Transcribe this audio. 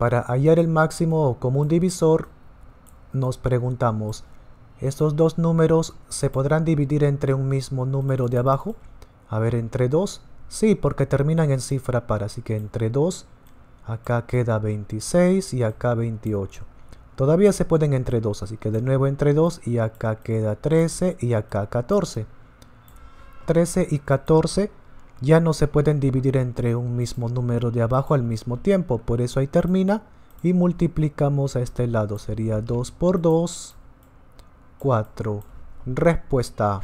Para hallar el máximo común divisor, nos preguntamos, ¿estos dos números se podrán dividir entre un mismo número de abajo? A ver, entre 2, sí, porque terminan en cifra par, así que entre 2, acá queda 26 y acá 28. Todavía se pueden entre 2, así que de nuevo entre 2 y acá queda 13 y acá 14. 13 y 14 ya no se pueden dividir entre un mismo número de abajo al mismo tiempo, por eso ahí termina y multiplicamos a este lado, sería 2 por 2, 4. Respuesta